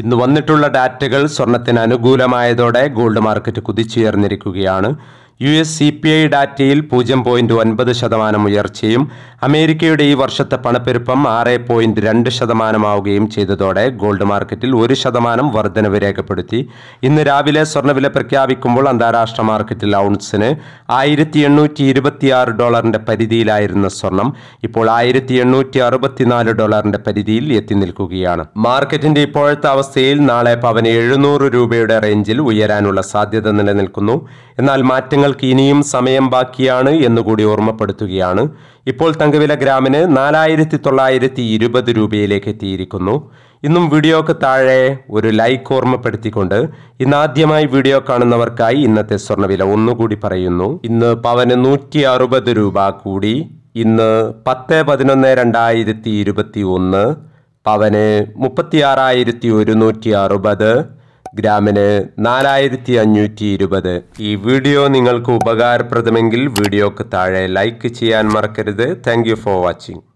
ഇന്ന് വന്നിട്ടുള്ള ഡാറ്റകൾ സ്വർണത്തിന് അനുകൂലമായതോടെ ഗോൾഡ് മാർക്കറ്റ് കുതിച്ചുയർന്നിരിക്കുകയാണ് U S C P I ഡാറ്റയിൽ പൂജ്യം പോയിന്റ് ഒൻപത് ശതമാനം ഉയർച്ചയും അമേരിക്കയുടെ ഈ വർഷത്തെ പണപ്പെരുപ്പം ആറ് പോയിന്റ് രണ്ട് ശതമാനമാവുകയും ചെയ്തതോടെ ഗോൾഡ് മാർക്കറ്റിൽ ഒരു ശതമാനം വർധനവ് രേഖപ്പെടുത്തി ഇന്ന് രാവിലെ സ്വർണ്ണവില പ്രഖ്യാപിക്കുമ്പോൾ അന്താരാഷ്ട്ര മാർക്കറ്റിൽ ഔൺസിന് ആയിരത്തി എണ്ണൂറ്റി ഇരുപത്തിയാറ് ഡോളറിന്റെ പരിധിയിലായിരുന്ന സ്വർണം ഇപ്പോൾ ആയിരത്തി എണ്ണൂറ്റി അറുപത്തിനാല് ഡോളറിന്റെ പരിധിയിൽ എത്തി നിൽക്കുകയാണ് മാർക്കറ്റിന്റെ ഇപ്പോഴത്തെ അവസ്ഥയിൽ നാളെ പവന് എഴുന്നൂറ് രൂപയുടെ റേഞ്ചിൽ ഉയരാനുള്ള സാധ്യത നിലനിൽക്കുന്നു എന്നാൽ മാറ്റങ്ങൾ നിങ്ങൾക്ക് ഇനിയും സമയം ബാക്കിയാണ് എന്നുകൂടി ഓർമ്മപ്പെടുത്തുകയാണ് ഇപ്പോൾ തങ്കവില ഗ്രാമിന് നാലായിരത്തി തൊള്ളായിരത്തി ഇരുപത് രൂപയിലേക്ക് എത്തിയിരിക്കുന്നു ഇന്നും വീഡിയോക്ക് താഴെ ഒരു ലൈക്ക് ഓർമ്മപ്പെടുത്തിക്കൊണ്ട് ഇന്ന് ആദ്യമായി വീഡിയോ കാണുന്നവർക്കായി ഇന്നത്തെ സ്വർണ്ണവില ഒന്നുകൂടി പറയുന്നു ഇന്ന് പവന് നൂറ്റി അറുപത് രൂപ കൂടി ഇന്ന് പത്ത് പതിനൊന്ന് രണ്ടായിരത്തി ഇരുപത്തി ഒന്ന് പവന് മുപ്പത്തി ആറായിരത്തി ഒരുന്നൂറ്റി അറുപത് ഗ്രാമിന് നാലായിരത്തി അഞ്ഞൂറ്റി ഇരുപത് ഈ വീഡിയോ നിങ്ങൾക്ക് ഉപകാരപ്രദമെങ്കിൽ വീഡിയോക്ക് താഴെ ലൈക്ക് ചെയ്യാൻ മറക്കരുത് താങ്ക് ഫോർ വാച്ചിങ്